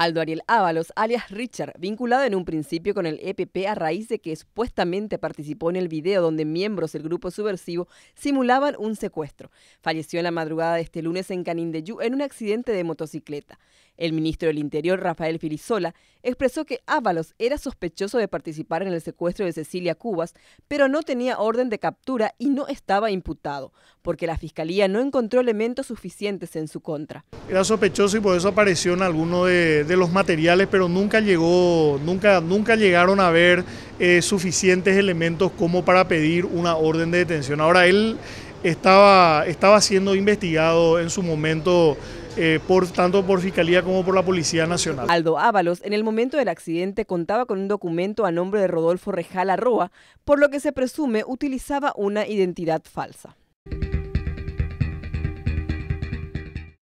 Aldo Ariel Ábalos, alias Richard, vinculado en un principio con el EPP a raíz de que supuestamente participó en el video donde miembros del grupo subversivo simulaban un secuestro. Falleció en la madrugada de este lunes en Canindeyú en un accidente de motocicleta. El ministro del Interior, Rafael Filizola, expresó que Ábalos era sospechoso de participar en el secuestro de Cecilia Cubas, pero no tenía orden de captura y no estaba imputado, porque la Fiscalía no encontró elementos suficientes en su contra. Era sospechoso y por eso apareció en alguno de, los materiales, pero nunca llegó, nunca, nunca llegaron a ver eh, suficientes elementos como para pedir una orden de detención. Ahora él estaba, siendo investigado en su momento eh, por, tanto por Fiscalía como por la Policía Nacional. Aldo Ábalos, en el momento del accidente, contaba con un documento a nombre de Rodolfo Rejal Arroa, por lo que se presume utilizaba una identidad falsa.